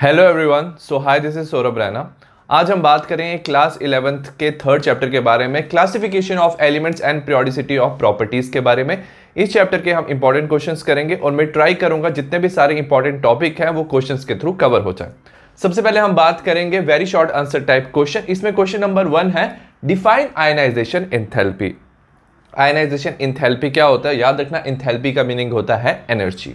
hello everyone so hi this is Saurabh Raina आज हम बात करेंगे क्लास इलेवेंथ के थर्ड चैप्टर के बारे में classification of elements and periodicity of properties के बारे में इस चैप्टर के हम इंपॉर्टेंट क्वेश्चंस करेंगे और मैं ट्राई करूंगा जितने भी सारे इंपॉर्टेंट टॉपिक हैं वो क्वेश्चन के थ्रू कवर हो जाए सबसे पहले हम बात करेंगे very short answer type question इसमें क्वेश्चन नंबर वन है define ionization enthalpy ionization enthalpy क्या होता है याद रखना इंथेल्पी का मीनिंग होता है energy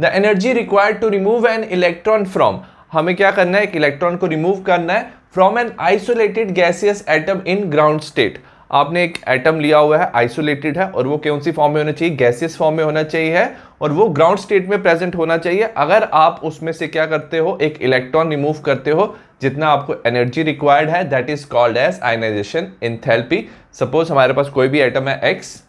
the energy required to remove an electron from हमें क्या करना है एक इलेक्ट्रॉन को रिमूव करना है from an isolated gaseous atom in ground state आपने एक एटम लिया हुआ है आइसोलेटेड है और वो कौन सी फॉर्म में होना चाहिए गैसियस फॉर्म में होना चाहिए और वो ग्राउंड स्टेट में प्रेजेंट होना चाहिए अगर आप उसमें से क्या करते हो एक इलेक्ट्रॉन रिमूव करते हो जितना आपको एनर्जी रिक्वायर्ड है that is called as ionization enthalpy suppose हमारे पास कोई भी एटम है एक्स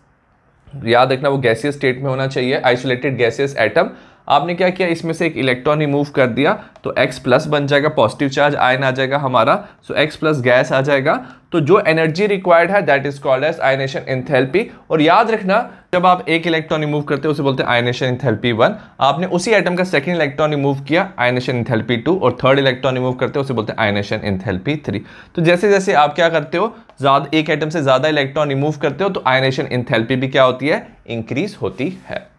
याद रखना वो गैसियस स्टेट में होना चाहिए आइसोलेटेड गैसियस एटम आपने क्या किया इसमें से एक इलेक्ट्रॉन रिमूव कर दिया तो x प्लस बन जाएगा पॉजिटिव चार्ज आयन आ जाएगा हमारा so so, x plus gas आ जाएगा तो जो एनर्जी रिक्वायर्ड है that is called as ionization enthalpy और याद रखना जब आप एक इलेक्ट्रॉन रिमूव करते हो उसे बोलते हैं आयनेशन इंथेल्पी वन आपने उसी आइटम का सेकेंड इलेक्ट्रॉन रिमूव किया आयनेशन इंथेल्पी टू और थर्ड इलेक्ट्रॉन रिमूव करते हो उसे बोलते हैं आयनेशन इंथेल्पी थ्री तो जैसे जैसे आप क्या करते हो ज्यादा एक आइटम से ज़्यादा इलेक्ट्रॉन रिमूव करते हो तो आयनेशन इंथेल्पी भी क्या होती है इंक्रीज होती है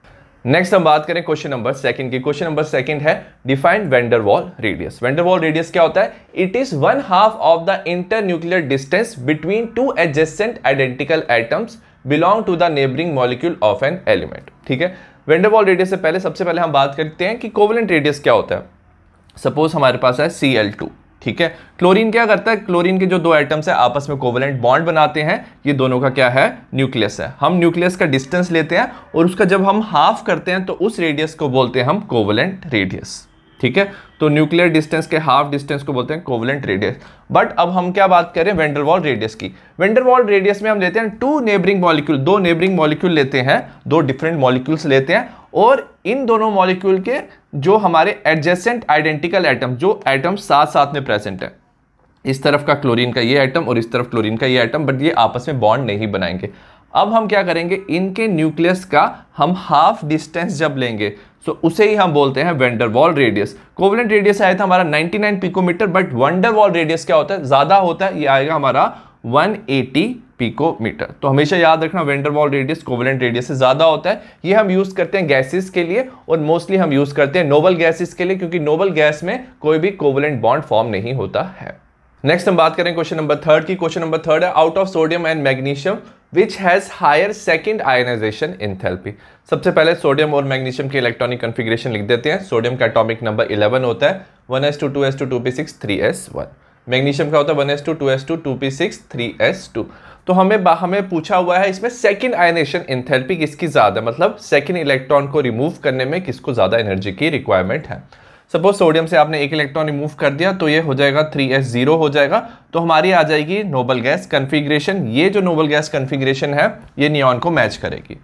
नेक्स्ट हम बात करें क्वेश्चन नंबर सेकंड की क्वेश्चन नंबर सेकंड है define Waals radius van der Waals radius क्या होता है it is one half of the inter nuclear distance between two adjacent identical atoms belong to the neighbouring molecule of an element ठीक है Van der Waals radius से पहले सबसे पहले हम बात करते हैं कि कोवलेंट रेडियस क्या होता है सपोज हमारे पास है सी एल टू ठीक है क्लोरीन क्या करता है क्लोरीन के जो दो एटम्स है आपस में कोवलेंट बॉन्ड बनाते हैं ये दोनों का क्या है न्यूक्लियस है हम न्यूक्लियस का डिस्टेंस लेते हैं और उसका जब हम हाफ करते हैं तो उस रेडियस को बोलते हैं हम कोवलेंट रेडियस ठीक है तो न्यूक्लियर डिस्टेंस के हाफ डिस्टेंस को बोलते हैं कोवलेंट रेडियस बट अब हम क्या बात करें वेंडरवॉल रेडियस की वेंडरवॉल रेडियस में हम लेते हैं टू नेबरिंग मॉलिक्यूल दो नेबरिंग मॉलिक्यूल लेते हैं दो डिफरेंट मॉलिक्यूल्स लेते हैं और इन दोनों मॉलिक्यूल के जो हमारे एडजेसेंट आइडेंटिकल एटम जो एटम साथ साथ में प्रेजेंट है इस तरफ का क्लोरीन का ये एटम और इस तरफ क्लोरीन का ये एटम बट ये आपस में बॉन्ड नहीं बनाएंगे अब हम क्या करेंगे इनके न्यूक्लियस का हम हाफ डिस्टेंस जब लेंगे तो उसे ही हम बोलते हैं वेंडरवॉल रेडियस कोवलेंट रेडियस आया था हमारा 99 पिकोमीटर बट वंडरवॉल रेडियस क्या होता है ज़्यादा होता है ये आएगा हमारा 180 पीकोमीटर तो हमेशा याद रखना वेंडरवॉल रेडियस कोवलेंट रेडियस से ज़्यादा होता है ये हम यूज़ करते हैं गैसेस के लिए और मोस्टली हम यूज़ करते हैं नोबल गैसेस के लिए क्योंकि नोबल गैस में कोई भी कोवलेंट बॉन्ड फॉर्म नहीं होता है नेक्स्ट हम बात करें क्वेश्चन नंबर थर्ड की क्वेश्चन नंबर थर्ड है out of sodium and magnesium which has higher second ionization enthalpy सबसे पहले सोडियम और मैग्नीशियम के इलेक्ट्रॉनिक कन्फिग्रेशन लिख देते हैं सोडियम का एटॉमिक नंबर 11 होता है 1s2 2s2 2p6 3s1 magnesium का होता है 1s2 2s2 2p6 3s2 तो हमें हमें पूछा हुआ है इसमें सेकेंड आयनेशन इंथेल्पी किसकी ज़्यादा मतलब सेकेंड इलेक्ट्रॉन को रिमूव करने में किसको ज़्यादा एनर्जी की रिक्वायरमेंट है सपोज सोडियम से आपने एक इलेक्ट्रॉन रिमूव कर दिया तो ये हो जाएगा थ्री एस जीरो हो जाएगा तो हमारी आ जाएगी नोबल गैस कन्फिग्रेशन ये जो नोबल गैस कन्फिग्रेशन है ये नियॉन को मैच करेगी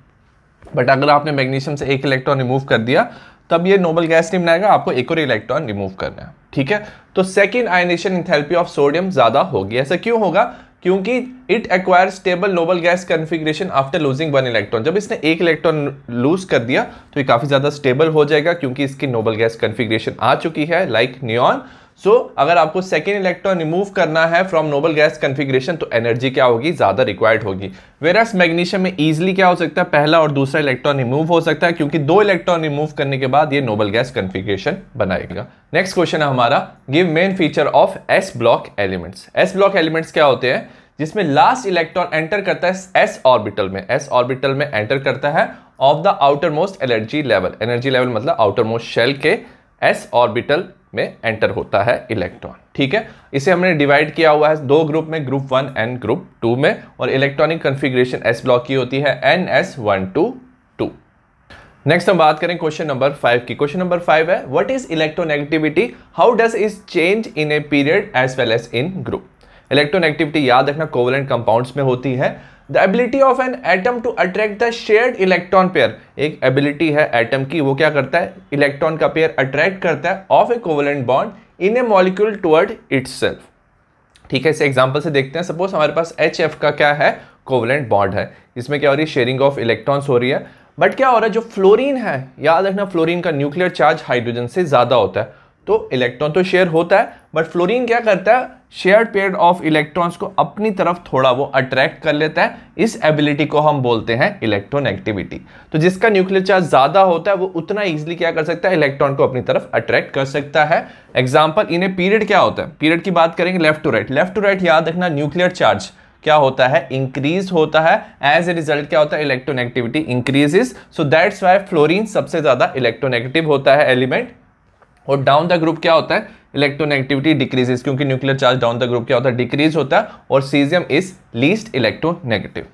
बट अगर आपने मैग्नीशियम से एक इलेक्ट्रॉन रिमूव कर दिया तब ये नोबल गैस नहीं बनाएगा आपको एक और इलेक्ट्रॉन रिमूव करना है ठीक है तो second ionization enthalpy of sodium ज़्यादा होगी ऐसा क्यों होगा क्योंकि it acquire stable noble gas configuration after losing one electron जब इसने एक इलेक्ट्रॉन लूज कर दिया तो ये काफ़ी ज़्यादा स्टेबल हो जाएगा क्योंकि इसकी नोबल गैस कन्फिग्रेशन आ चुकी है लाइक like सो so, अगर आपको सेकेंड इलेक्ट्रॉन रिमूव करना है फ्रॉम नोबल गैस कन्फिग्रेशन तो एनर्जी क्या होगी ज़्यादा रिक्वायर्ड होगी वेरस मैग्नीशियम में ईजिली क्या हो सकता है पहला और दूसरा इलेक्ट्रॉन रिमूव हो सकता है क्योंकि दो इलेक्ट्रॉन रिमूव करने के बाद ये नोबल गैस कन्फिग्रेशन बनाएगा नेक्स्ट क्वेश्चन है हमारा give main feature of s block elements s block elements क्या होते हैं जिसमें लास्ट इलेक्ट्रॉन एंटर करता है एस ऑर्बिटल में एस ऑर्बिटल में एंटर करता है of the outermost energy level energy level मतलब आउटर मोस्ट शेल के एस ऑर्बिटल में एंटर होता है इलेक्ट्रॉन ठीक है इसे हमने डिवाइड किया हुआ है दो ग्रुप में group one and group two में और इलेक्ट्रॉनिक कन्फिग्रेशन एस ब्लॉक की होती है n s one to two next हम बात करें क्वेश्चन नंबर फाइव की क्वेश्चन नंबर फाइव है what is electronegativity how does is change in a period as well as in group electronegativity याद रखना कोवलेंट कंपाउंड्स में होती है the ability of an atom to attract the shared electron pair एक ability है atom की वो क्या करता है इलेक्ट्रॉन का पेयर अट्रैक्ट करता है of a covalent bond in a molecule towards its ठीक है इसे एग्जाम्पल से देखते हैं सपोज हमारे पास एच एफ का क्या है कोवलेंट बॉन्ड है इसमें क्या हो रही है शेयरिंग ऑफ इलेक्ट्रॉन्स हो रही है बट क्या हो रहा है जो फ्लोरीन है याद रखना फ्लोरीन का न्यूक्लियर चार्ज हाइड्रोजन से ज़्यादा होता है तो इलेक्ट्रॉन तो शेयर होता है बट फ्लोरीन क्या करता है शेयर पेयर ऑफ इलेक्ट्रॉन्स को अपनी तरफ थोड़ा वो अट्रैक्ट कर लेता है इस एबिलिटी को हम बोलते हैं इलेक्ट्रोनेगेटिविटी तो जिसका न्यूक्लियर चार्ज ज़्यादा होता है वो उतना इजिली क्या कर सकता है इलेक्ट्रॉन को अपनी तरफ अट्रैक्ट कर सकता है एग्जाम्पल इन्हें पीरियड क्या होता है पीरियड की बात करेंगे left to right left to right याद रखना न्यूक्लियर चार्ज क्या होता है इंक्रीज होता है एज ए रिजल्ट क्या होता है electronegativity increases so that's why fluorine सबसे ज़्यादा इलेक्ट्रोनेगेटिव होता है एलिमेंट और डाउन द ग्रुप क्या होता है इलेक्ट्रोनेगेटिविटी डिक्रीजेस क्योंकि nuclear charge down the group क्या होता है डिक्रीज होता है और caesium is least electronegative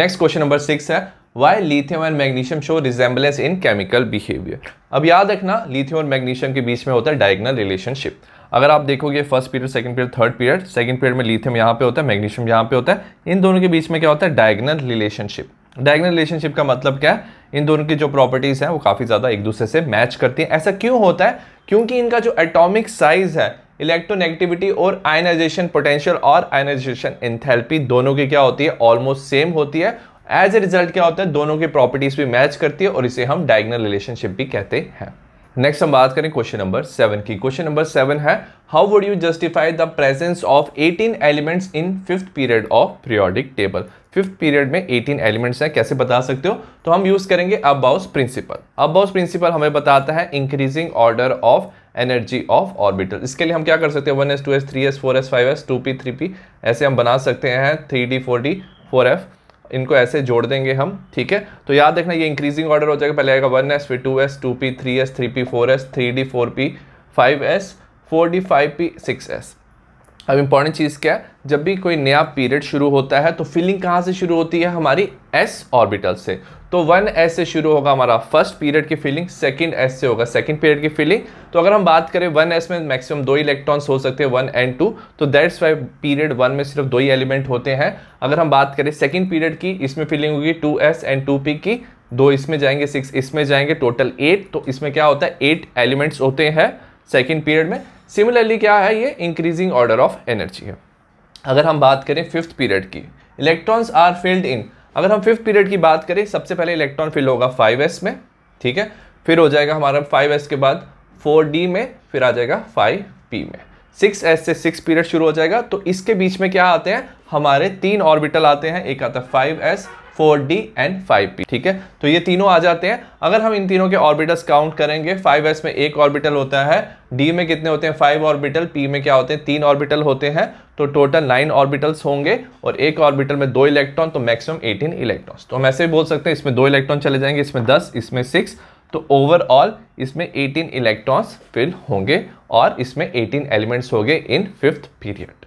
next question number six है why lithium and magnesium show resemblance in chemical behaviour अब याद रखना लिथियम और मैग्नीशियम के बीच में होता है डायगनल रिलेशनशिप अगर आप देखोगे first period second period third period second period में लिथियम यहाँ पे होता है मैग्नीशियम यहाँ पे होता है इन दोनों के बीच में क्या होता है डायगनल रिलेशनशिप डायगनल रिलेशनशिप का मतलब क्या है इन दोनों की जो प्रॉपर्टीज़ हैं वो काफ़ी ज़्यादा एक दूसरे से मैच करती हैं ऐसा क्यों होता है क्योंकि इनका जो एटॉमिक साइज़ है इलेक्ट्रोनेगेटिविटी और आयनाइजेशन पोटेंशियल और आयनाइजेशन इंथेल्पी दोनों की क्या होती है ऑलमोस्ट सेम होती है एज ए रिजल्ट क्या होता है दोनों की प्रॉपर्टीज़ भी मैच करती है और इसे हम डायगनल रिलेशनशिप भी कहते हैं नेक्स्ट हम बात करें क्वेश्चन नंबर सेवन की क्वेश्चन नंबर सेवन है how would you justify the presence of 18 elements in fifth period of periodic table fifth period में 18 एलिमेंट्स हैं कैसे बता सकते हो तो हम यूज़ करेंगे अबाउस प्रिंसिपल अबाउस प्रिंसिपल हमें बताता है increasing order of energy of orbital इसके लिए हम क्या कर सकते हैं one S two s three s four s five s two P three p ऐसे हम बना सकते हैं three D four d four f इनको ऐसे जोड़ देंगे हम ठीक है तो याद रखना ये इंक्रीजिंग ऑर्डर हो जाएगा पहले आएगा वन एस फिर two S two P three S three P four S three D four p five s four d five p six s अब इंपॉर्टेंट चीज़ क्या है जब भी कोई नया पीरियड शुरू होता है तो फीलिंग कहाँ से शुरू होती है हमारी एस ऑर्बिटल से तो वन एस से शुरू होगा हमारा फर्स्ट पीरियड की फीलिंग सेकंड एस से होगा सेकंड पीरियड की फीलिंग तो अगर हम बात करें वन एस में मैक्सिमम दो इलेक्ट्रॉन्स हो सकते हैं वन एंड टू तो दैट्स वाई पीरियड वन में सिर्फ दो ही एलिमेंट होते हैं अगर हम बात करें सेकेंड पीरियड की इसमें फीलिंग होगी two s and two p की दो इसमें जाएंगे सिक्स इसमें जाएंगे टोटल एट तो इसमें क्या होता है एट एलिमेंट्स होते हैं सेकेंड पीरियड में सिमिलरली क्या है ये इंक्रीजिंग ऑर्डर ऑफ एनर्जी है अगर हम बात करें फिफ्थ पीरियड की इलेक्ट्रॉन्स आर फिल्ड इन अगर हम फिफ्थ पीरियड की बात करें सबसे पहले इलेक्ट्रॉन फिल होगा 5s में ठीक है फिर हो जाएगा हमारा 5s के बाद 4d में फिर आ जाएगा 5p में 6s से 6 पीरियड शुरू हो जाएगा तो इसके बीच में क्या आते हैं हमारे तीन ऑर्बिटल आते हैं एक आता है s four d and five p ठीक है तो ये तीनों आ जाते हैं अगर हम इन तीनों के ऑर्बिटल्स काउंट करेंगे फाइव एस में एक ऑर्बिटल होता है डी में कितने होते हैं फाइव ऑर्बिटल पी में क्या होते हैं तीन ऑर्बिटल होते हैं तो टोटल नाइन ऑर्बिटल्स होंगे और एक ऑर्बिटल में दो इलेक्ट्रॉन तो मैक्सिमम एटीन इलेक्ट्रॉन्स तो हम ऐसे भी बोल सकते हैं इसमें दो इलेक्ट्रॉन चले जाएंगे इसमें दस इसमें सिक्स तो ओवरऑल इसमें एटीन इलेक्ट्रॉन्स फिल होंगे और इसमें एटीन एलिमेंट्स होंगे इन फिफ्थ पीरियड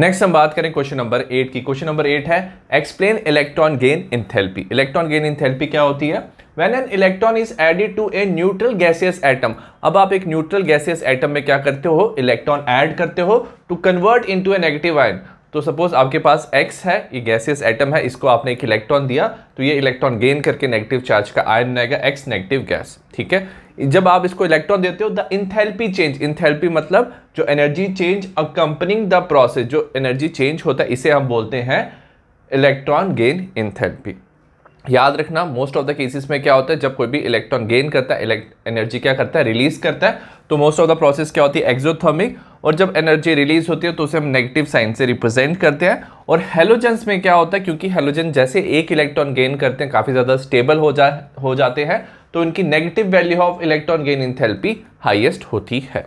नेक्स्ट हम बात करें क्वेश्चन नंबर एट की क्वेश्चन नंबर एट है explain electron gain enthalpy electron gain इन क्या होती है when an electron is added to a neutral gaseous atom अब आप एक न्यूट्रल गैसियस एटम में क्या करते हो इलेक्ट्रॉन एड करते हो to convert into a negative ion तो सपोज आपके पास x है ये गैसियस एटम है इसको आपने एक इलेक्ट्रॉन दिया तो ये इलेक्ट्रॉन गेन करके नेगेटिव चार्ज का आयन बनाएगा x नेगेटिव गैस ठीक है जब आप इसको इलेक्ट्रॉन देते हो द इंथेल्पी चेंज इंथेल्पी मतलब जो energy change accompanying the process जो एनर्जी चेंज होता है इसे हम बोलते हैं इलेक्ट्रॉन गेन इंथेल्पी याद रखना मोस्ट ऑफ द केसेस में क्या होता है जब कोई भी इलेक्ट्रॉन गेन करता है एनर्जी क्या करता है रिलीज करता है तो मोस्ट ऑफ द प्रोसेस क्या होती है एक्जोथर्मिक और जब एनर्जी रिलीज होती है तो उसे हम नेगेटिव साइन से रिप्रेजेंट करते हैं और हेलोजेंस में क्या होता है क्योंकि हेलोजन जैसे एक इलेक्ट्रॉन गेन करते हैं काफ़ी ज़्यादा स्टेबल हो जा हो जाते हैं तो इनकी negative value of electron gain enthalpy highest होती है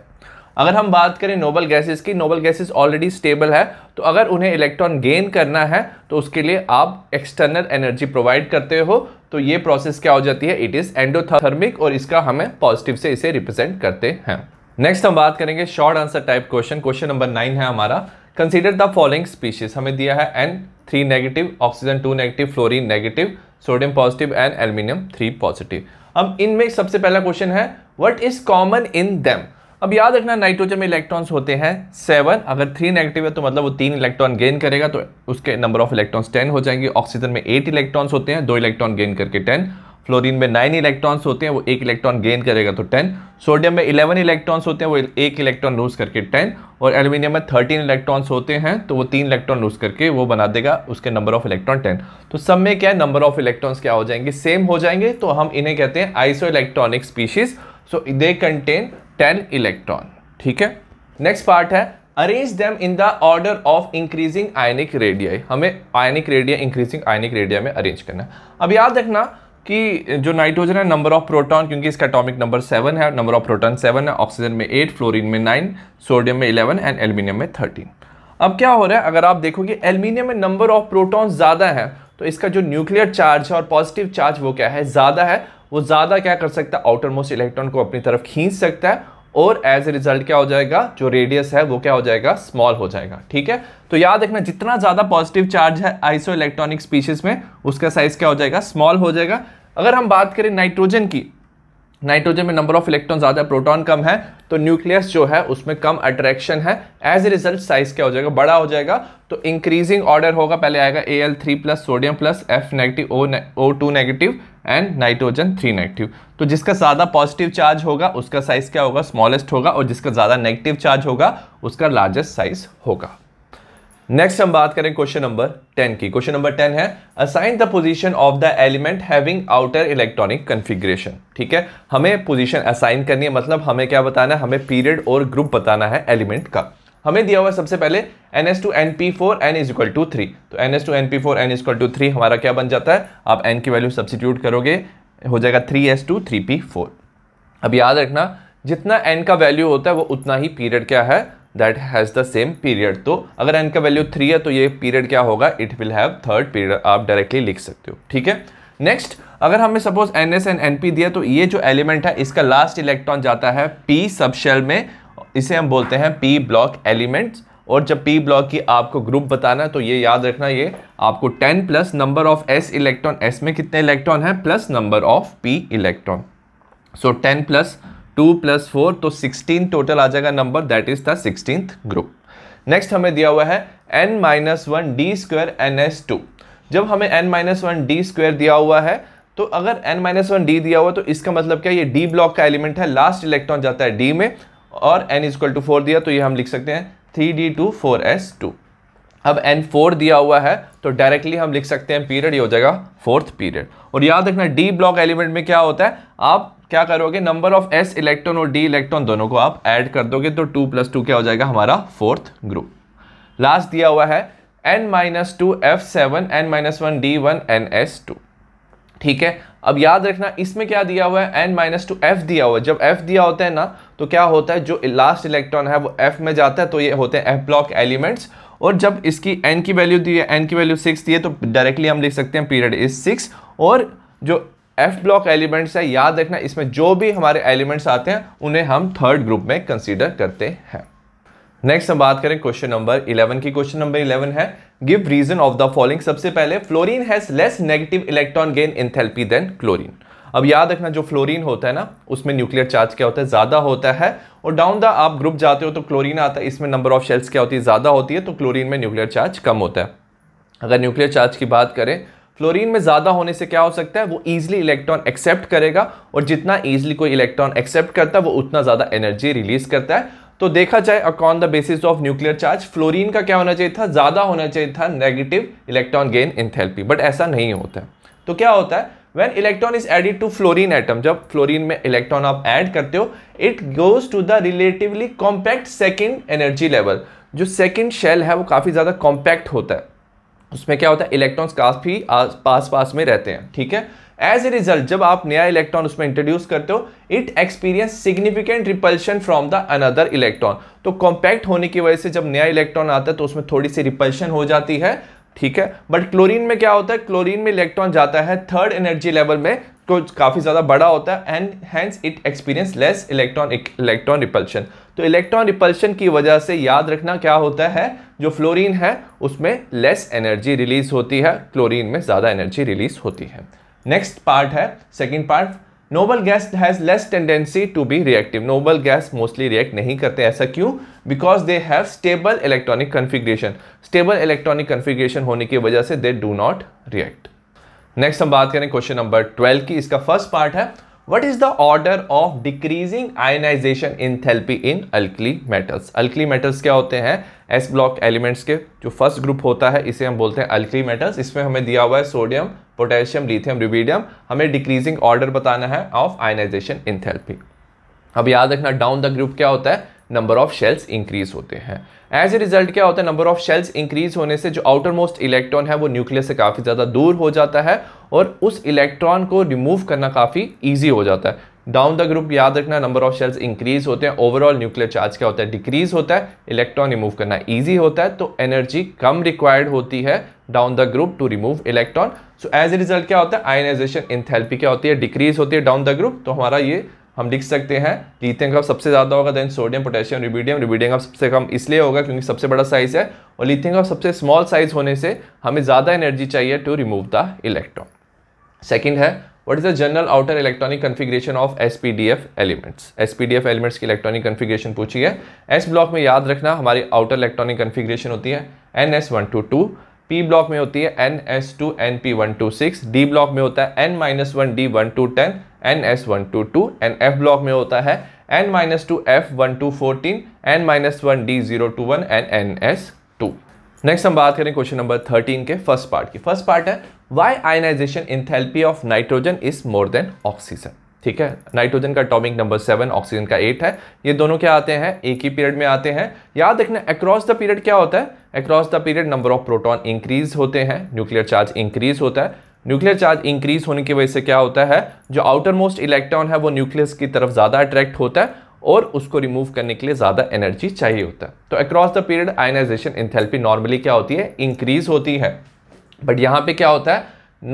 अगर हम बात करें नोबल गैसेस की नोबल गैसेस ऑलरेडी स्टेबल है तो अगर उन्हें इलेक्ट्रॉन गेन करना है तो उसके लिए आप एक्सटर्नल एनर्जी प्रोवाइड करते हो तो ये प्रोसेस क्या हो जाती है इट इज़ एंडोथर्मिक और इसका हमें पॉजिटिव से इसे रिप्रेजेंट करते हैं नेक्स्ट हम बात करेंगे short answer type question question number nine है हमारा कंसिडर द फॉलोइंग स्पीशीज हमें दिया है N three negative oxygen two negative fluorine negative sodium positive and aluminium three positive अब इनमें सबसे पहला क्वेश्चन है what is common in them अब याद रखना नाइट्रोजन में इलेक्ट्रॉन्स होते हैं सेवन अगर थ्री नेगेटिव है तो मतलब वो तीन इलेक्ट्रॉन गेन करेगा तो उसके नंबर ऑफ इलेक्ट्रॉन्स टेन हो जाएंगे ऑक्सीजन में एट इलेक्ट्रॉन्स होते हैं दो इलेक्ट्रॉन गेन करके टेन फ्लोरीन में नाइन इलेक्ट्रॉन्स होते हैं वो एक इलेक्ट्रॉन गेन करेगा तो टेन सोडियम में इलेवन इलेक्ट्रॉन्स होते हैं वो एक इलेक्ट्रॉन लूज करके टेन और एल्यूमिनियम में थर्टीन इलेक्ट्रॉन्स होते हैं तो वो तीन इलेक्ट्रॉन लूज करके वो बना देगा उसके नंबर ऑफ इलेक्ट्रॉन टेन तो सब में क्या है नंबर ऑफ इलेक्ट्रॉन्स क्या हो जाएंगे सेम हो जाएंगे तो हम इन्हें कहते हैं isoelectronic species so they contain ten electron ठीक है नेक्स्ट पार्ट है arrange them in the order of increasing ionic radii हमें ionic radii increasing ionic radii में अरेंज करना है अब याद रखना कि जो नाइट्रोजन है नंबर ऑफ प्रोटॉन क्योंकि इसका एटॉमिक नंबर सेवन है नंबर ऑफ प्रोटॉन सेवन है ऑक्सीजन में एट फ्लोरीन में नाइन सोडियम में इलेवन एंड एल्यूमिनियम में थर्टीन अब क्या हो रहा है अगर आप देखोगे एल्यूमिनियम में नंबर ऑफ प्रोटॉन ज़्यादा है तो इसका जो न्यूक्लियर चार्ज है और पॉजिटिव चार्ज वो क्या है ज़्यादा है वो ज़्यादा क्या कर सकता है आउटर मोस्ट इलेक्ट्रॉन को अपनी तरफ खींच सकता है और एज ए रिजल्ट क्या हो जाएगा जो रेडियस है वो क्या हो जाएगा स्मॉल हो जाएगा ठीक है तो याद रखना जितना ज़्यादा पॉजिटिव चार्ज है आइसो इलेक्ट्रॉनिक स्पीशीज में उसका साइज क्या हो जाएगा स्मॉल हो जाएगा अगर हम बात करें नाइट्रोजन की नाइट्रोजन में नंबर ऑफ इलेक्ट्रॉन ज़्यादा प्रोटॉन कम है तो न्यूक्लियस जो है उसमें कम अट्रैक्शन है एज ए रिजल्ट साइज क्या हो जाएगा बड़ा हो जाएगा तो इंक्रीजिंग ऑर्डर होगा पहले आएगा A L three plus sodium plus F negative O O two negative and nitrogen three negative तो जिसका ज़्यादा पॉजिटिव चार्ज होगा उसका साइज़ क्या होगा स्मॉलेस्ट होगा और जिसका ज़्यादा नेगेटिव चार्ज होगा उसका लार्जेस्ट साइज होगा नेक्स्ट हम बात करें क्वेश्चन नंबर टेन की क्वेश्चन नंबर टेन है assign the position of the element having outer electronic configuration ठीक है हमें पोजीशन असाइन करनी है मतलब हमें क्या बताना है हमें पीरियड और ग्रुप बताना है एलिमेंट का हमें दिया हुआ सबसे पहले n s two n p four n is equal to three तो n s two n p four n is equal to three हमारा क्या बन जाता है आप एन की वैल्यू सब्सिट्यूट करोगे हो जाएगा three s two three P four अब याद रखना जितना एन का वैल्यू होता है वो उतना ही पीरियड क्या है that has the same period तो अगर एन का वैल्यू थ्री है तो ये पीरियड क्या होगा it will have third period आप डायरेक्टली लिख सकते हो ठीक है नेक्स्ट अगर हमें suppose n s and n p दिया तो ये जो एलिमेंट है इसका लास्ट इलेक्ट्रॉन जाता है पी सबशेल में इसे हम बोलते हैं पी ब्लॉक एलिमेंट्स और जब पी ब्लॉक की आपको ग्रुप बताना है तो ये याद रखना ये आपको 10 plus number of S electron s में कितने इलेक्ट्रॉन है plus number of P electron so 10 plus two plus four तो सिक्सटीन टोटल आ जाएगा number that is the sixteen group next हमें दिया हुआ है n minus one d square n s two जब हमें n minus one d square दिया हुआ है तो अगर एन माइनस वन डी दिया हुआ तो इसका मतलब क्या ये डी ब्लॉक का एलिमेंट है लास्ट इलेक्ट्रॉन जाता है डी में और एन इजक्वल टू फोर दिया तो ये हम लिख सकते हैं three d two four s two अब एन फोर दिया हुआ है तो डायरेक्टली हम लिख सकते हैं पीरियड ये हो जाएगा फोर्थ पीरियड और याद रखना डी ब्लॉक एलिमेंट में क्या होता है आप क्या करोगे नंबर ऑफ एस इलेक्ट्रॉन और डी इलेक्ट्रॉन दोनों को आप ऐड कर दोगे तो टू प्लस टू क्या हो जाएगा हमारा फोर्थ ग्रुप लास्ट दिया हुआ है n minus two f seven n minus one d one n s two ठीक है अब याद रखना इसमें क्या दिया हुआ है एन माइनस टू एफ दिया हुआ है जब एफ दिया होता है ना तो क्या होता है जो लास्ट इलेक्ट्रॉन है वो एफ में जाता है तो ये होते हैं एफ ब्लॉक एलिमेंट्स और जब इसकी एन की वैल्यू दी है एन की वैल्यू सिक्स दी है तो डायरेक्टली हम लिख सकते हैं पीरियड इज सिक्स और जो एफ ब्लॉक एलिमेंट्स है याद रखना इसमें जो भी हमारे एलिमेंट्स आते हैं उन्हें हम थर्ड ग्रुप में कंसिडर करते हैं नेक्स्ट हम बात करें क्वेश्चन नंबर 11 की क्वेश्चन नंबर 11 है give reason of the following सबसे पहले fluorine has less negative electron gain enthalpy than chlorine अब याद रखना जो फ्लोरीन होता है ना उसमें न्यूक्लियर चार्ज क्या होता है ज़्यादा होता है और डाउन द आप ग्रुप जाते हो तो क्लोरीन आता है इसमें नंबर ऑफ शेल्स क्या होती है ज़्यादा होती है तो क्लोरीन में न्यूक्लियर चार्ज कम होता है अगर न्यूक्लियर चार्ज की बात करें फ्लोरीन में ज़्यादा होने से क्या हो सकता है वो ईजिली इलेक्ट्रॉन एक्सेप्ट करेगा और जितना ईजिली कोई इलेक्ट्रॉन एक्सेप्ट करता है वो उतना ज़्यादा एनर्जी रिलीज करता है तो देखा जाए अकॉन the basis of nuclear charge fluorine का क्या होना चाहिए था ज़्यादा होना चाहिए था negative electron gain enthalpy but ऐसा नहीं होता है तो क्या होता है when electron is added to fluorine atom जब फ्लोरीन में इलेक्ट्रॉन आप ऐड करते हो it goes to the relatively compact second energy level जो सेकेंड शेल है वो काफ़ी ज़्यादा कॉम्पैक्ट होता है उसमें क्या होता है इलेक्ट्रॉन्स काफ़ी पास पास में रहते हैं ठीक है एज ए रिजल्ट जब आप नया इलेक्ट्रॉन उसमें इंट्रोड्यूस करते हो it experience significant repulsion from the another electron तो कॉम्पैक्ट होने की वजह से जब नया इलेक्ट्रॉन आता है तो उसमें थोड़ी सी रिपल्शन हो जाती है ठीक है बट क्लोरीन में क्या होता है क्लोरीन में इलेक्ट्रॉन जाता है थर्ड एनर्जी लेवल में तो काफ़ी ज़्यादा बड़ा होता है and hence it experience less electron electron repulsion तो इलेक्ट्रॉन रिपल्शन की वजह से याद रखना क्या होता है जो फ्लोरीन है उसमें लेस एनर्जी रिलीज होती है क्लोरीन में ज़्यादा एनर्जी रिलीज होती है नेक्स्ट पार्ट है second part noble gas has less tendency to be reactive noble gas mostly react नहीं करते ऐसा क्यों because they have stable electronic configuration stable electronic configuration होने की वजह से they do not react next हम बात करें क्वेश्चन नंबर ट्वेल्व की इसका फर्स्ट पार्ट है what is the order of decreasing ionization enthalpy in alkali metals alkali metals क्या होते हैं एस ब्लॉक एलिमेंट्स के जो फर्स्ट ग्रुप होता है इसे हम बोलते हैं अल्कली मेटल्स इसमें हमें दिया हुआ है सोडियम पोटेशियम लिथियम रिबीडियम हमें डिक्रीजिंग ऑर्डर बताना है ऑफ इन इंथेल्पी अब याद रखना डाउन द ग्रुप क्या होता है नंबर ऑफ शेल्स इंक्रीज होते हैं एज ए रिजल्ट क्या होता है नंबर ऑफ शेल्स इंक्रीज होने से जो आउटर मोस्ट इलेक्ट्रॉन है वो न्यूक्लियस से काफ़ी ज़्यादा दूर हो जाता है और उस इलेक्ट्रॉन को रिमूव करना काफ़ी ईजी हो जाता है डाउन द ग्रुप याद रखना नंबर ऑफ शेल्स इंक्रीज होते हैं ओवरऑल न्यूक्लियर चार्ज क्या होता है डिक्रीज होता है इलेक्ट्रॉन रिमूव करना ईजी होता है तो एनर्जी कम रिक्वायर्ड होती है down the group to remove electron so as a result क्या होता है आयनाइजेशन इन क्या होती है डिक्रीज होती है डाउन द ग्रुप तो हमारा ये हम लिख सकते हैं लिथियम का सबसे ज़्यादा होगा then sodium potassium rubidium rubidium का सबसे कम इसलिए होगा क्योंकि सबसे बड़ा साइज़ है और लिथियम का सबसे स्मॉल साइज़ होने से हमें ज़्यादा एनर्जी चाहिए to remove the electron second है what is the general outer electronic configuration of s elements s p d f elements की इलेक्ट्रॉनिक कन्फिग्रेशन पूछी है एस ब्लॉक में याद रखना हमारी आउटर इलेक्ट्रॉनिक कन्फिग्रेशन होती है n s one to two p block में होती है n s two n p one to six d block में होता है n minus one d one to ten n s one to two and f block में होता है n minus two f one to fourteen n minus one d zero to one n n s two next हम बात करें question number thirteen के first part की first part है why ionization enthalpy of nitrogen is more than oxygen ठीक है nitrogen का atomic number seven oxygen का एट है ये दोनों क्या आते हैं एक ही पीरियड में आते हैं याद रखना अक्रॉस द पीरियड क्या होता है across the period number of proton increase होते हैं न्यूक्लियर चार्ज इंक्रीज होता है न्यूक्लियर चार्ज इंक्रीज होने की वजह से क्या होता है जो आउटर मोस्ट इलेक्ट्रॉन है वो न्यूक्लियस की तरफ ज़्यादा अट्रैक्ट होता है और उसको रिमूव करने के लिए ज़्यादा एनर्जी चाहिए होता है तो across the period ionization enthalpy normally क्या होती है इंक्रीज होती है बट यहाँ पे क्या होता है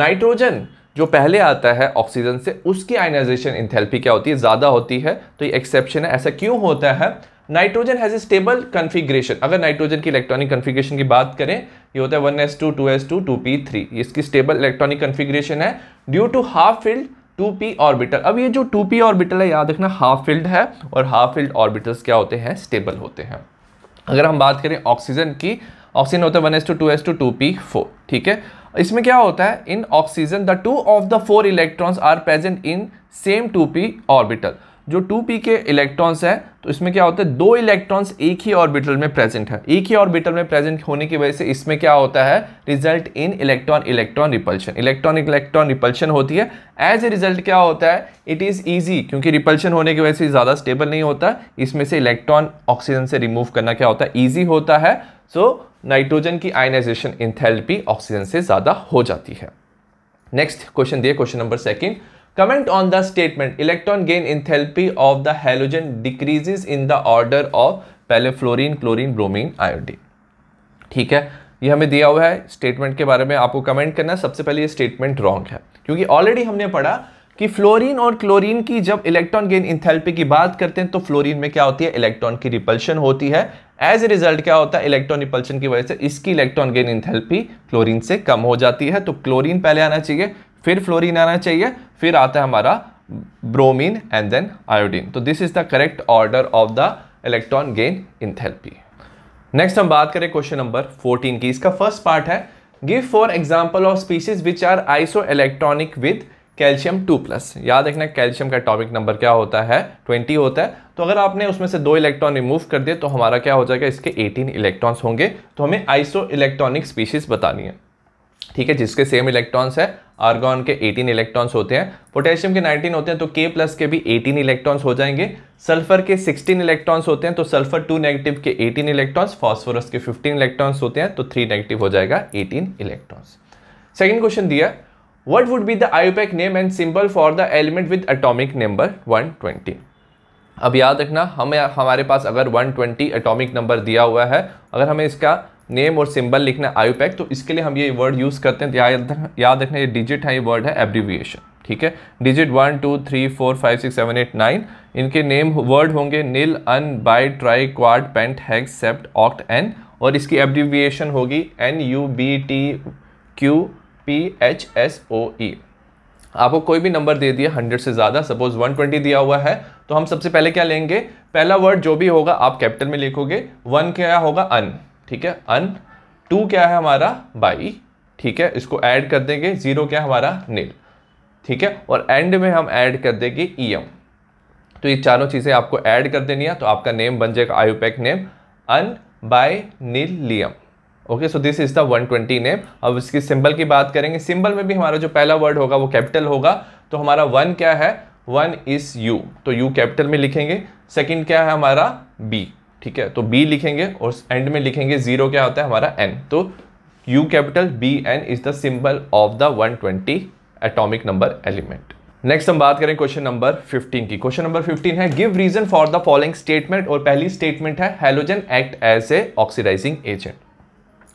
नाइट्रोजन जो पहले आता है ऑक्सीजन से उसकी आयनाइजेशन इंथेल्पी क्या होती है ज़्यादा होती है तो ये एक्सेप्शन है ऐसा क्यों होता है nitrogen has a stable configuration अगर नाइट्रोजन की इलेक्ट्रॉनिक कन्फिग्रेशन की बात करें ये होता है one S two two S two two P three इसकी स्टेबल इलेक्ट्रॉनिक कन्फिग्रेशन है due to half filled two p orbital अब ये जो टू पी ऑर्बिटल है याद रखना हाफ फील्ड है और हाफ फील्ड ऑर्बिटल्स क्या होते हैं स्टेबल होते हैं अगर हम बात करें ऑक्सीजन की ऑक्सीजन होता है one S two two S two two p four ठीक है इसमें क्या होता है in oxygen the two of the four electrons are present in same two p orbital जो 2p के इलेक्ट्रॉन्स हैं तो इसमें क्या होता है दो इलेक्ट्रॉन्स एक ही ऑर्बिटल में प्रेजेंट है एक ही ऑर्बिटल में प्रेजेंट होने की वजह से इसमें क्या होता है result in electron electron repulsion electron electron repulsion होती है एज ए रिजल्ट क्या होता है इट इज़ ईजी क्योंकि रिपल्शन होने की वजह से ज़्यादा स्टेबल नहीं होता इसमें से इलेक्ट्रॉन ऑक्सीजन से रिमूव करना क्या होता है ईजी होता है सो so, नाइट्रोजन की आयनाइजेशन इन ऑक्सीजन से ज़्यादा हो जाती है नेक्स्ट क्वेश्चन दिए question number second Comment on the statement electron gain enthalpy of the halogen decreases in the order of पहले फ्लोरिन क्लोरिन ब्रोमिन आयोडीन ठीक है ये हमें दिया हुआ है स्टेटमेंट के बारे में आपको कमेंट करना है सबसे पहले ये स्टेटमेंट रॉन्ग है क्योंकि ऑलरेडी हमने पढ़ा कि फ्लोरीन और क्लोरीन की जब इलेक्ट्रॉन गेन इंथेल्पी की बात करते हैं तो फ्लोरीन में क्या होती है इलेक्ट्रॉन की रिपल्शन होती है एज ए रिजल्ट क्या होता है इलेक्ट्रॉन रिपल्शन की वजह से इसकी इलेक्ट्रॉन गेन इंथेल्पी क्लोरीन से कम हो जाती है तो क्लोरीन पहले आना चाहिए फिर फ्लोरीन आना चाहिए फिर आता है हमारा ब्रोमीन एंड देन आयोडीन तो this is the correct order of the electron gain enthalpy next हम बात करें क्वेश्चन नंबर 14 की इसका फर्स्ट पार्ट है give four example of species which are isoelectronic with calcium two plus याद रखना calcium का टॉपिक नंबर क्या होता है ट्वेंटी होता है तो अगर आपने उसमें से दो इलेक्ट्रॉन रिमूव कर दिए तो हमारा क्या हो जाएगा इसके एटीन इलेक्ट्रॉन्स होंगे तो हमें आइसो इलेक्ट्रॉनिक स्पीशीज बतानी है ठीक है जिसके सेम इलेक्ट्रॉन्स है आर्गॉन के 18 इलेक्ट्रॉन्स होते हैं पोटेशियम के 19 होते हैं तो K प्लस के भी 18 इलेक्ट्रॉन्स हो जाएंगे सल्फर के 16 इलेक्ट्रॉन्स होते हैं तो सल्फर 2 नेगेटिव के 18 इलेक्ट्रॉन्स फास्फोरस के 15 इलेक्ट्रॉन्स होते हैं तो 3 नेगेटिव हो जाएगा 18 इलेक्ट्रॉन्स सेकेंड क्वेश्चन दिया what would be the IUPAC name and symbol for the element with atomic number one अब याद रखना हमें हमारे पास अगर वन ट्वेंटी नंबर दिया हुआ है अगर हमें इसका नेम और सिंबल लिखना पैक तो इसके लिए हम ये वर्ड यूज़ करते हैं याद याद रखना ये डिजिट है ये वर्ड है एब्रीविएशन ठीक है digit one two three four five six seven eight nine इनके नेम वर्ड होंगे nil un bi tri quad pent hex sept oct enn और इसकी एब्रीविएशन होगी n u b t q p h s o e आपको कोई भी number दे दिया hundred से ज़्यादा सपोज वन ट्वेंटी दिया हुआ है तो हम सबसे पहले क्या लेंगे पहला वर्ड जो भी होगा आप कैपिटल में लिखोगे वन क्या होगा अन ठीक है अन टू क्या है हमारा बाई ठीक है इसको ऐड कर देंगे जीरो क्या है हमारा नील ठीक है और एंड में हम ऐड कर देंगे ई e एम तो ये चारों चीज़ें आपको ऐड कर देनी है तो आपका नेम बन जाएगा IUPAC name unbinilium okay so this is the 120 name अब इसकी सिंबल की बात करेंगे सिंबल में भी हमारा जो पहला वर्ड होगा वो कैपिटल होगा तो हमारा वन क्या है वन इज यू तो यू कैपिटल में लिखेंगे सेकेंड क्या है हमारा बी ठीक है तो बी लिखेंगे और एंड में लिखेंगे जीरो क्या होता है हमारा एन तो u capital b n is the symbol of the 120 atomic number element next हम बात करें क्वेश्चन नंबर 15 की क्वेश्चन नंबर 15 है give reason for the following statement और पहली स्टेटमेंट है halogen act as a oxidizing agent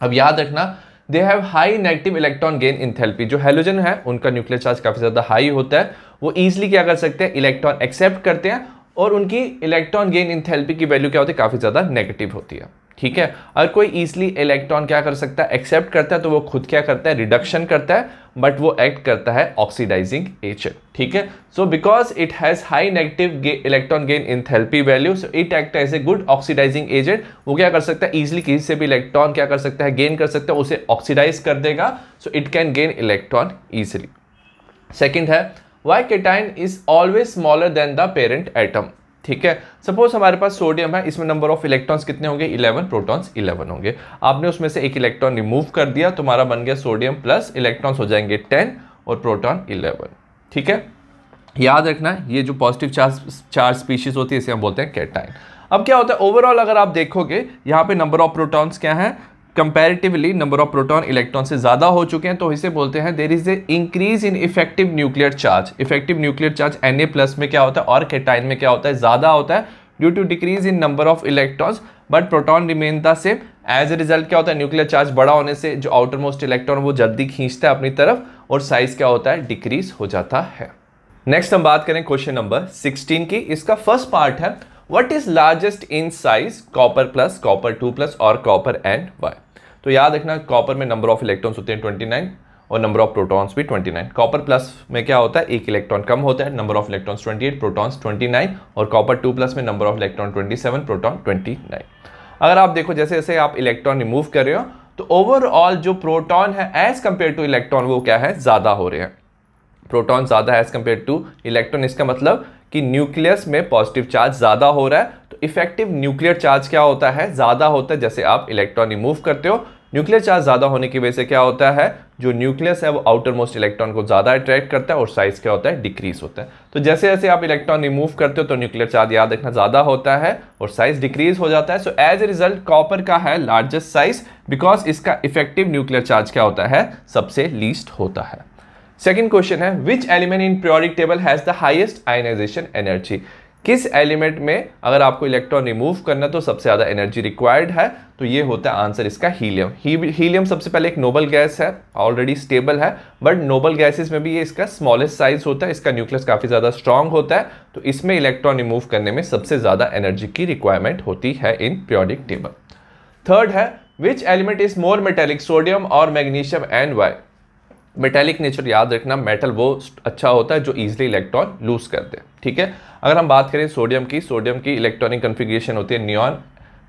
अब याद रखना they have high negative electron gain enthalpy जो हेलोजन है उनका न्यूक्लियर चार्ज काफ़ी ज़्यादा हाई होता है वो ईजिली क्या कर सकते हैं इलेक्ट्रॉन एक्सेप्ट करते हैं और उनकी इलेक्ट्रॉन गेन थेरेपी की वैल्यू क्या होती है काफ़ी ज़्यादा नेगेटिव होती है ठीक है अगर कोई ईजिली इलेक्ट्रॉन क्या कर सकता है एक्सेप्ट करता है तो वो खुद क्या करता है रिडक्शन करता है बट वो एक्ट करता है ऑक्सीडाइजिंग एजेंट ठीक है so because it has high negative electron gain enthalpy value so it act as a good oxidizing agent वो क्या कर सकता है ईजिली किसी से भी इलेक्ट्रॉन क्या कर सकता है गेन कर सकता है उसे ऑक्सीडाइज कर देगा so it can gain electron easily second है why cation is always smaller than the parent atom ठीक है सपोज हमारे पास सोडियम है इसमें नंबर ऑफ इलेक्ट्रॉन्स कितने होंगे 11 प्रोटॉन्स 11 होंगे आपने उसमें से एक इलेक्ट्रॉन रिमूव कर दिया तुम्हारा बन गया सोडियम प्लस इलेक्ट्रॉन्स हो जाएंगे 10 और प्रोटॉन 11 ठीक है याद रखना ये जो पॉजिटिव चार्ज चार्ज स्पीशीज होती है इसे हम बोलते हैं कैटाइन अब क्या होता है ओवरऑल अगर आप देखोगे यहाँ पे नंबर ऑफ प्रोटॉन्स क्या है comparatively number of proton electron से ज़्यादा हो चुके हैं तो इसे बोलते हैं there is a increase in effective nuclear charge effective nuclear charge n plus में क्या होता है और केटाइन में क्या होता है ज़्यादा होता है due to decrease in number of electrons but proton remain the same as a result क्या होता है न्यूक्लियर चार्ज बड़ा होने से जो आउटर मोस्ट इलेक्ट्रॉन वो जल्दी खींचता है अपनी तरफ और साइज क्या होता है डिक्रीज हो जाता है नेक्स्ट हम बात करें क्वेश्चन नंबर 16 की इसका फर्स्ट पार्ट है what is largest in size copper plus copper two plus और कॉपर एंड वाई तो याद रखना कॉपर में नंबर ऑफ इलेक्ट्रॉन्स होते हैं ट्वेंटी नाइन और नंबर ऑफ प्रोटॉन्स भी 29 कॉपर प्लस में क्या होता है एक इलेक्ट्रॉन कम होता है नंबर ऑफ इलेक्ट्रॉन्स 28 प्रोटॉन्स 29 और कॉपर टू प्लस में नंबर ऑफ इलेक्ट्रॉन 27 प्रोटॉन 29 अगर आप देखो जैसे जैसे आप इलेक्ट्रॉन रिमूव कर रहे हो तो ओवरऑल जो प्रोटॉन है एज कंपेयर टू इलेक्ट्रॉन वो क्या है ज़्यादा हो रहे हैं प्रोटॉन ज़्यादा है एज कंपेयर टू इलेक्ट्रॉन इसका मतलब कि न्यूक्लियस में पॉजिटिव चार्ज ज़्यादा हो रहा है तो इफेक्टिव न्यूक्लियर चार्ज क्या होता है ज़्यादा होता है जैसे आप इलेक्ट्रॉन रिमूव करते हो न्यूक्लियर चार्ज ज़्यादा होने की वजह से क्या होता है जो न्यूक्लियस है वो आउटर मोस्ट इलेक्ट्रॉन को ज़्यादा अट्रैक्ट करता है और साइज क्या होता है डिक्रीज होता है तो जैसे जैसे आप इलेक्ट्रॉन रिमूव करते हो तो न्यूक्लियर चार्ज याद रखना ज़्यादा होता है और साइज डिक्रीज हो जाता है so as a result copper का है लार्जेस्ट साइज बिकॉज इसका इफेक्टिव न्यूक्लियर चार्ज क्या होता है सबसे लीस्ट होता है सेकेंड क्वेश्चन है which element in periodic table has the highest ionization energy किस एलिमेंट में अगर आपको इलेक्ट्रॉन रिमूव करना तो सबसे ज़्यादा एनर्जी रिक्वायर्ड है तो ये होता है आंसर इसका हीलियम ही, हीलियम सबसे पहले एक नोबल गैस है ऑलरेडी स्टेबल है बट नोबल गैसेस में भी ये इसका स्मॉलेस्ट साइज होता है इसका न्यूक्लियस काफ़ी ज़्यादा स्ट्रांग होता है तो इसमें इलेक्ट्रॉन रिमूव करने में सबसे ज़्यादा एनर्जी की रिक्वायरमेंट होती है इन प्योरिक टेबल थर्ड है which element is more metallic sodium और magnesium and why metallic nature याद रखना मेटल वो अच्छा होता है जो ईजिली इलेक्ट्रॉन लूज कर दे ठीक है अगर हम बात करें सोडियम की सोडियम की इलेक्ट्रॉनिक कन्फिग्रेशन होती है न्योन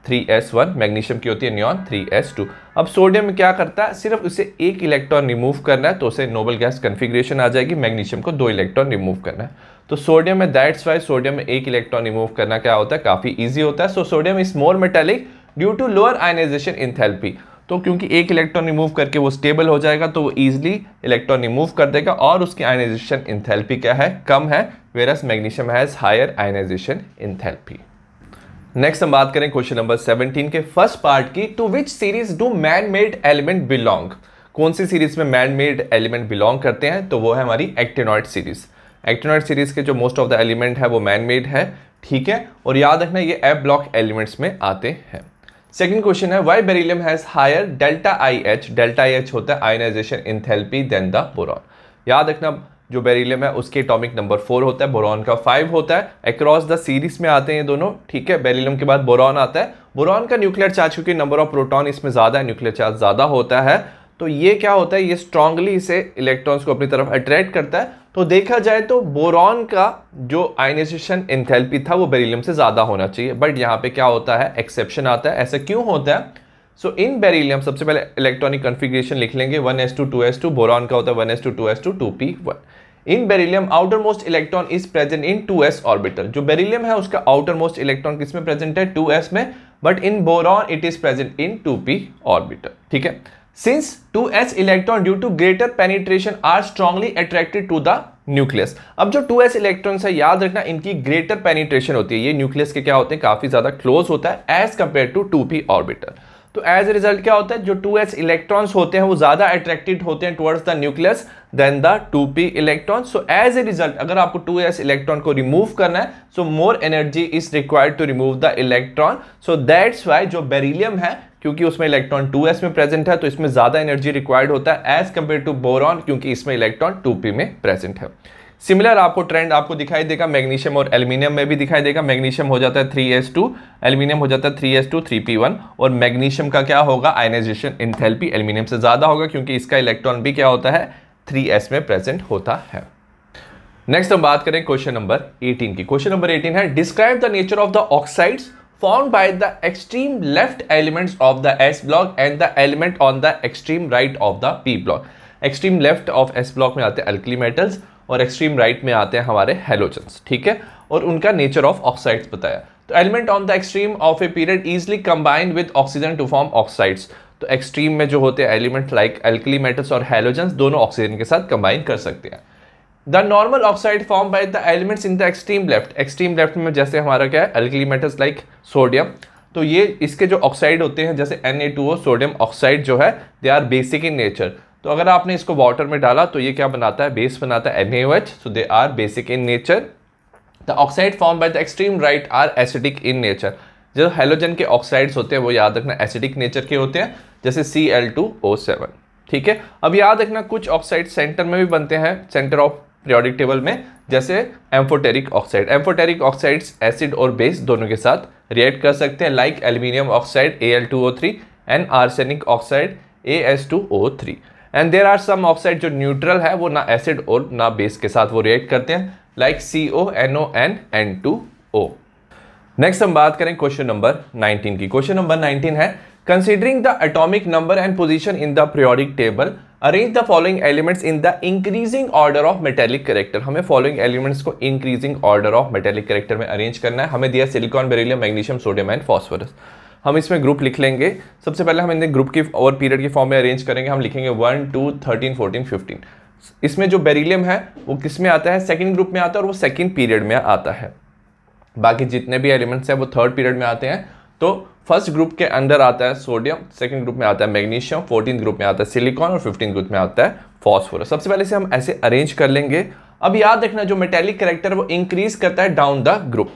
3s1 मैग्नीशियम की होती है न्योन 3s2 अब सोडियम क्या करता है सिर्फ उसे एक इलेक्ट्रॉन रिमूव करना है तो उसे नोबल गैस कन्फिग्रेशन आ जाएगी मैग्नीशियम को दो इलेक्ट्रॉन रिमूव करना है तो सोडियम में दैट्स वाई सोडियम में एक इलेक्ट्रॉन रिमूव करना क्या होता है काफ़ी ईजी होता है so sodium is more metallic due to lower ionization enthalpy तो क्योंकि एक इलेक्ट्रॉन रिमूव करके वो स्टेबल हो जाएगा तो वो ईजिली इलेक्ट्रॉन रिमूव कर देगा और उसकी आयनाइजेशन इंथेल्पी क्या है कम है whereas magnesium has higher ionization enthalpy next हम बात करें क्वेश्चन नंबर 17 के फर्स्ट पार्ट की to which series do man made element belong कौन सी सीरीज में मैन मेड एलिमेंट बिलोंग करते हैं तो वो है हमारी एक्टेनॉइड सीरीज़ एक्टेनॉइड सीरीज के जो मोस्ट ऑफ द एलिमेंट है वो मैन मेड है ठीक है और याद रखना ये एफ ब्लॉक एलिमेंट्स में आते हैं सेकंड क्वेश्चन है why beryllium has higher delta I H delta I H होता है ionization enthalpy than the boron याद रखना जो बेरिलियम है उसके एटॉमिक नंबर फोर होता है बोरॉन का फाइव होता है अक्रॉस द सीरीज में आते हैं दोनों ठीक है बेरिलियम के बाद बोरॉन आता है बोरॉन का न्यूक्लियर चार्ज क्योंकि नंबर ऑफ प्रोटॉन इसमें ज़्यादा है न्यूक्लियर चार्ज ज़्यादा होता है तो ये क्या होता है ये स्ट्रांगली इसे इलेक्ट्रॉन्स को अपनी तरफ अट्रैक्ट करता है तो देखा जाए तो बोरॉन का जो आइनाइजेशन इंथेल्पी था वो बेरिलियम से ज़्यादा होना चाहिए बट यहाँ पे क्या होता है एक्सेप्शन आता है ऐसा क्यों होता है सो इन बेरिलियम सबसे पहले इलेक्ट्रॉनिक कॉन्फ़िगरेशन लिख लेंगे one S two two S two boron का होता है one S two two S two two p one in beryllium outermost electron is present in two s orbital जो बेरिलियम है उसका आउटर मोस्ट इलेक्ट्रॉन किस में present है two s में but in boron it is present in two p orbital ठीक है two 2s electron due to greater penetration are strongly attracted to the nucleus अब जो 2s इलेक्ट्रॉन है याद रखना इनकी ग्रेटर पेनिट्रेशन होती है ये न्यूक्लियस के क्या होते हैं काफी ज्यादा क्लोज होता है as compare to 2p orbital तो एज ए रिजल्ट क्या होता है जो टू एस इलेक्ट्रॉन्स होते हैं वो ज़्यादा अट्रैक्टेड होते हैं towards the nucleus than the two p electron so as a result अगर आपको टू एस इलेक्ट्रॉन को रिमूव करना है so more energy is required to remove the electron so that's why जो बेरिलियम है क्योंकि उसमें इलेक्ट्रॉन 2s में प्रेजेंट है तो इसमें ज़्यादा एनर्जी रिक्वायर्ड होता है एज कंपेयर टू बोरॉन क्योंकि इसमें इलेक्ट्रॉन 2p में प्रेजेंट है सिमिलर आपको ट्रेंड आपको दिखाई देगा मैग्नीशियम और एल्युमिनियम में भी दिखाई देगा मैग्नीशियम हो जाता है थ्री एस टू हो जाता है three s two three p one और मैग्नीशियम का क्या होगा आयनाइजेशन इंथेल्पी एल्युमिनियम से ज़्यादा होगा क्योंकि इसका इलेक्ट्रॉन भी क्या होता है थ्री एस में प्रेजेंट होता है नेक्स्ट हम बात करें क्वेश्चन नंबर एटीन की क्वेश्चन नंबर एटीन है describe the nature of the oxides form by the extreme left elements of the S block and the element on the extreme right of the P block extreme left of s block में आते हैं alkali metals और extreme right right में आते हैं हमारे halogens ठीक है और उनका नेचर ऑफ ऑक्साइड्स बताया तो element on the extreme of a period easily combine with oxygen to form oxides तो एक्सट्रीम में जो होते हैं एलिमेंट लाइक एल्कली मेटल्स और हेलोजन्स दोनों ऑक्सीजन के साथ कंबाइन कर सकते हैं the normal oxide form by the elements in the extreme left extreme left में जैसे हमारा क्या है एल्कली मेटल्स लाइक सोडियम तो ये इसके जो ऑक्साइड होते हैं जैसे N A two sodium oxide जो है they are basic in nature तो अगर आपने इसको वाटर में डाला तो ये क्या बनाता है बेस बनाता है and so they are basic in nature the oxide form by the extreme right are acidic in nature जो हेलोजन के ऑक्साइड्स होते हैं वो याद रखना एसिडिक नेचर के होते हैं जैसे C L two O seven ठीक है अब याद रखना कुछ ऑक्साइड सेंटर में भी बनते हैं सेंटर ऑफ पीरियोडिक टेबल में जैसे amphoteric oxide amphoteric oxides acid और बेस दोनों के साथ रिएक्ट कर सकते हैं like aluminium oxide A L two O three and arsenic oxide A S two O three and there are some oxide जो न्यूट्रल है वो ना एसिड और ना बेस के साथ वो रिएक्ट करते हैं like C O N O N N two O next हम बात करें क्वेश्चन नंबर 19 की क्वेश्चन नंबर 19 है considering the atomic number and position in the periodic table arrange the following elements in the increasing order of metallic character हमें following elements को increasing order of metallic character में arrange करना है हमें दिया silicon beryllium magnesium sodium and phosphorus हम इसमें group लिख लेंगे सबसे पहले हम इन्हें ग्रुप की और पीरियड के फॉर्म में अरेंज करेंगे हम लिखेंगे one two thirteen fourteen fifteen इसमें जो बेरिलियम है वो किस में आता है सेकेंड ग्रुप में आता है और वो सेकेंड पीरियड में आता है बाकी जितने भी एलिमेंट्स हैं वो थर्ड पीरियड में आते हैं तो फर्स्ट ग्रुप के अंदर आता है सोडियम सेकंड ग्रुप में आता है मैग्नीशियम फोर्टीन ग्रुप में आता है सिलिकॉन और फिफ्टीन ग्रुप में आता है फॉस्फोरस सबसे पहले से हम ऐसे अरेंज कर लेंगे अब याद रखना जो मेटेलिक करेक्टर वो इंक्रीज करता है down the group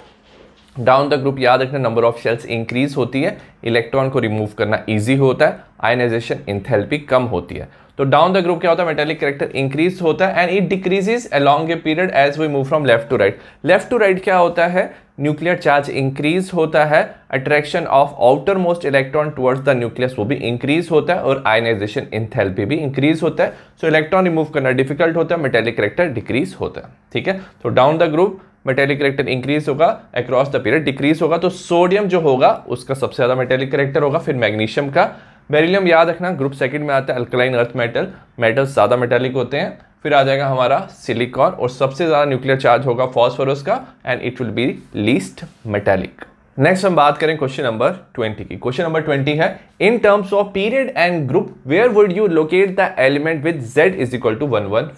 down the group याद रखना नंबर ऑफ शेल्स इंक्रीज होती है इलेक्ट्रॉन को रिमूव करना इजी होता है आयनाइजेशन इंथेल्पी कम होती है तो डाउन द ग्रुप क्या होता है मेटेलिक करेक्टर इंक्रीज होता है and it decreases along a period as we move from left to right left to right क्या होता है न्यूक्लियर चार्ज इंक्रीज होता है attraction of outermost electron towards the nucleus वो भी इंक्रीज होता है और आयनाइजेशन इंथेल्पी भी इंक्रीज होता है सो इलेक्ट्रॉन रिमूव करना डिफिकल्ट होता है मेटेलिक करेक्टर डिक्रीज होता है ठीक है तो down the group metallic character increase होगा अक्रॉस द पीरियड डिक्रीज होगा तो सोडियम जो होगा उसका सबसे ज़्यादा मेटेलिक करेक्टर होगा फिर मैग्नीशियम का बेरिलियम याद रखना ग्रुप सेकंड में आता है अल्कलाइन अर्थ मेटल मेटल्स ज़्यादा मेटेलिक होते हैं फिर आ जाएगा हमारा सिलिकॉन और सबसे ज़्यादा न्यूक्लियर चार्ज होगा फॉस्फोरस का and it will be least metallic next हम बात करें क्वेश्चन नंबर 20 की क्वेश्चन नंबर 20 है in terms of period and group where would you locate the element with z is equal to one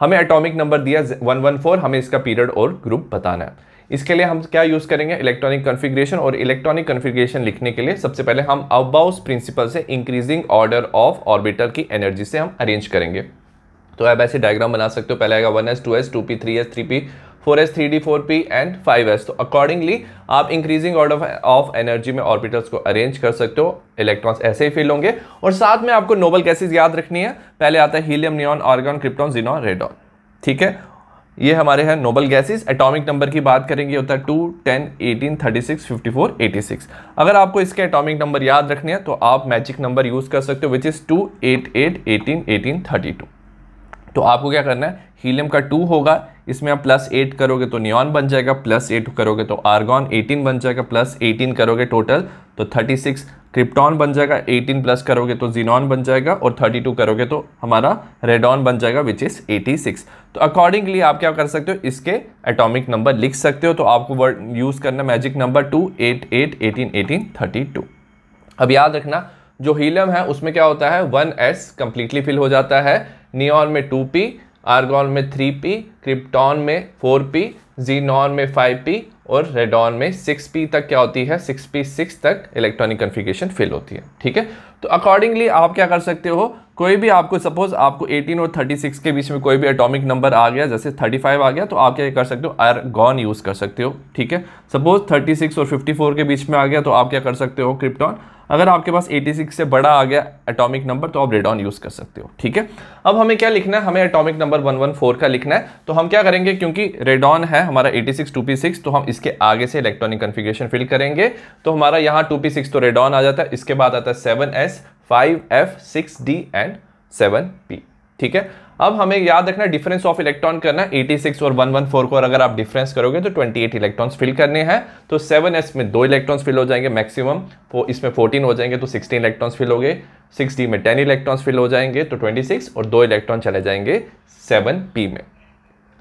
हमें atomic number दिया 114 हमें इसका period और ग्रुप बताना है इसके लिए हम क्या यूज करेंगे इलेक्ट्रॉनिक कॉन्फ़िगरेशन और इलेक्ट्रॉनिक कॉन्फ़िगरेशन लिखने के लिए सबसे पहले हम अबाउस प्रिंसिपल से इंक्रीजिंग ऑर्डर ऑफ ऑर्बिटर की एनर्जी से हम अरेंज करेंगे तो आप ऐसे डायग्राम बना सकते हो पहले आएगा one S two S two P three S three P four S three D four P and five S तो अकॉर्डिंगली आप इंक्रीजिंग ऑर्डर ऑफ एनर्जी में ऑर्बिटल्स को अरेंज कर सकते हो इलेक्ट्रॉन्स ऐसे ही फील होंगे और साथ में आपको नोबल गैसेज याद रखनी है पहले आता है helium neon argon krypton xenon radon ठीक है ये हमारे हैं नोबल गैसेस एटॉमिक नंबर की बात करेंगे होता है two ten eighteen thirty six fifty four eighty six अगर आपको इसके एटॉमिक नंबर याद रखने हैं तो आप मैजिक नंबर यूज़ कर सकते हो which is two eight eight eighteen eighteen thirty two तो आपको क्या करना है हीलियम का टू होगा इसमें आप प्लस एट करोगे तो नियॉन बन जाएगा प्लस एट करोगे तो आर्गॉन एटीन बन जाएगा प्लस एटीन करोगे टोटल तो थर्टी सिक्स क्रिप्टॉन बन जाएगा एटीन प्लस करोगे तो जीनॉन बन जाएगा और थर्टी टू करोगे तो हमारा रेडॉन बन जाएगा विच इज़ एटी सिक्स तो अकॉर्डिंगली आप क्या कर सकते हो इसके एटॉमिक नंबर लिख सकते हो तो आपको वर्ड यूज़ करना magic number two eight eight eighteen eighteen thirty two अब याद रखना जो हीलियम है उसमें क्या होता है वन एस कंप्लीटली फिल हो जाता है नियॉन में टू पी आर्गॉन में थ्री पी क्रिप्टॉन में फोर पी जीनॉन में फाइव पी और रेडॉन में सिक्स पी तक क्या होती है सिक्स पी सिक्स तक इलेक्ट्रॉनिक कन्फिगेशन फिल होती है ठीक है तो अकॉर्डिंगली आप क्या कर सकते हो कोई भी आपको सपोज आपको 18 और 36 के बीच में कोई भी एटॉमिक नंबर आ गया जैसे 35 आ गया तो आप क्या कर सकते हो आर्गॉन यूज़ कर सकते हो ठीक है सपोज 36 और 54 के बीच में आ गया तो आप क्या कर सकते हो क्रिप्टॉन अगर आपके पास 86 से बड़ा आ गया एटॉमिक नंबर तो आप रेडॉन यूज़ कर सकते हो ठीक है अब हमें क्या लिखना है हमें एटॉमिक नंबर 114 का लिखना है तो हम क्या करेंगे क्योंकि रेडॉन है हमारा 86 2p6 तो हम इसके आगे से इलेक्ट्रॉनिक कन्फिग्रेशन फिल करेंगे तो हमारा यहाँ 2p6 तो रेडॉन आ जाता है इसके बाद आता है seven S and and P ठीक है अब हमें याद रखना डिफरेंस ऑफ इलेक्ट्रॉन करना 86 और 114 को अगर आप डिफरेंस करोगे तो 28 इलेक्ट्रॉन्स फिल करने हैं तो 7s में दो इलेक्ट्रॉन्स फिल हो जाएंगे मैक्सिमम इसमें 14 हो जाएंगे तो 16 इलेक्ट्रॉन्स फिल हो गए 6d में 10 इलेक्ट्रॉन्स फिल हो जाएंगे तो 26 और दो इलेक्ट्रॉन चले जाएंगे 7p में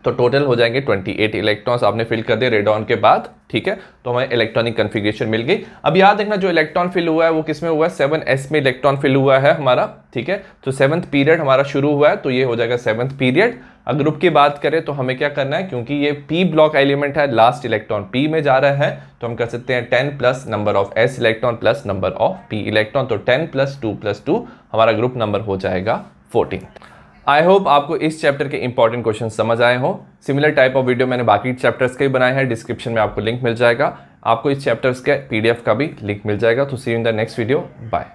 तो टोटल हो जाएंगे 28 इलेक्ट्रॉन्स आपने फिल कर दिए रेडॉन के बाद ठीक है तो हमें इलेक्ट्रॉनिक कन्फिग्रेशन मिल गई अब याद देखना जो इलेक्ट्रॉन फिल हुआ है वो किसमें हुआ है सेवन एस में इलेक्ट्रॉन फिल हुआ है हमारा ठीक है तो सेवन्थ पीरियड हमारा शुरू हुआ है तो ये हो जाएगा सेवन्थ पीरियड अगर ग्रुप की बात करें तो हमें क्या करना है क्योंकि ये पी ब्लॉक एलिमेंट है लास्ट इलेक्ट्रॉन पी में जा रहा है तो हम कर सकते हैं ten plus number of S electron plus number of P electron तो ten plus two plus two हमारा ग्रुप नंबर हो जाएगा फोर्टीन आई होप आपको इस चैप्टर के इंपॉर्टेंट क्वेश्चन समझ आए हो सिमिलर टाइप ऑफ वीडियो मैंने बाकी चैप्टर्स के भी बनाए हैं डिस्क्रिप्शन में आपको लिंक मिल जाएगा आपको इस चैप्टर्स के पीडीएफ का भी लिंक मिल जाएगा तो see in the next video bye